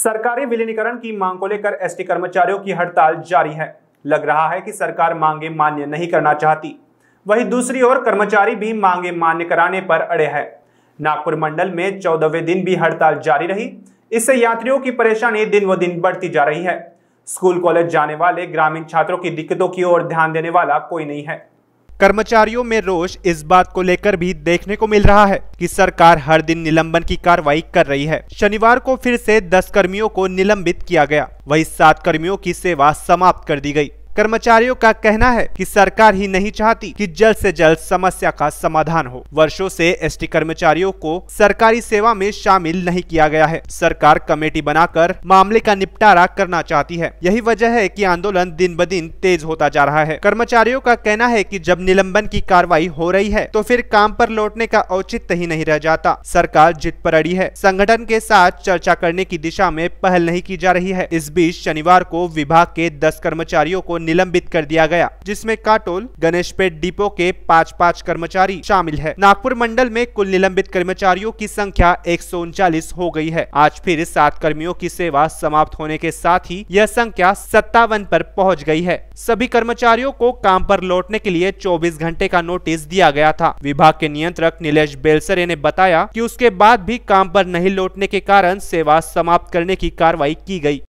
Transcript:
सरकारी विलीनीकरण की मांग को लेकर एसटी कर्मचारियों की हड़ताल जारी है लग रहा है कि सरकार मांगे मान्य नहीं करना चाहती वहीं दूसरी ओर कर्मचारी भी मांगे मान्य कराने पर अड़े हैं नागपुर मंडल में चौदहवें दिन भी हड़ताल जारी रही इससे यात्रियों की परेशानी दिन व दिन बढ़ती जा रही है स्कूल कॉलेज जाने वाले ग्रामीण छात्रों की दिक्कतों की ओर ध्यान देने वाला कोई नहीं है कर्मचारियों में रोष इस बात को लेकर भी देखने को मिल रहा है कि सरकार हर दिन निलंबन की कार्रवाई कर रही है शनिवार को फिर से दस कर्मियों को निलंबित किया गया वही सात कर्मियों की सेवा समाप्त कर दी गयी कर्मचारियों का कहना है कि सरकार ही नहीं चाहती कि जल्द से जल्द समस्या का समाधान हो वर्षों से एसटी कर्मचारियों को सरकारी सेवा में शामिल नहीं किया गया है सरकार कमेटी बनाकर मामले का निपटारा करना चाहती है यही वजह है कि आंदोलन दिन ब दिन तेज होता जा रहा है कर्मचारियों का कहना है कि जब निलंबन की कार्रवाई हो रही है तो फिर काम पर लौटने का औचित्य ही नहीं रह जाता सरकार जिद पर अड़ी है संगठन के साथ चर्चा करने की दिशा में पहल नहीं की जा रही है इस बीच शनिवार को विभाग के दस कर्मचारियों को निलंबित कर दिया गया जिसमें काटोल गणेश पेट डिपो के पाँच पाँच कर्मचारी शामिल है नागपुर मंडल में कुल निलंबित कर्मचारियों की संख्या एक हो गई है आज फिर सात कर्मियों की सेवा समाप्त होने के साथ ही यह संख्या सत्तावन पर पहुंच गई है सभी कर्मचारियों को काम पर लौटने के लिए चौबीस घंटे का नोटिस दिया गया था विभाग के नियंत्रक नीलेश बेलसरे ने बताया कि उसके बाद भी काम पर नहीं लौटने के कारण सेवा समाप्त करने की कार्रवाई की गई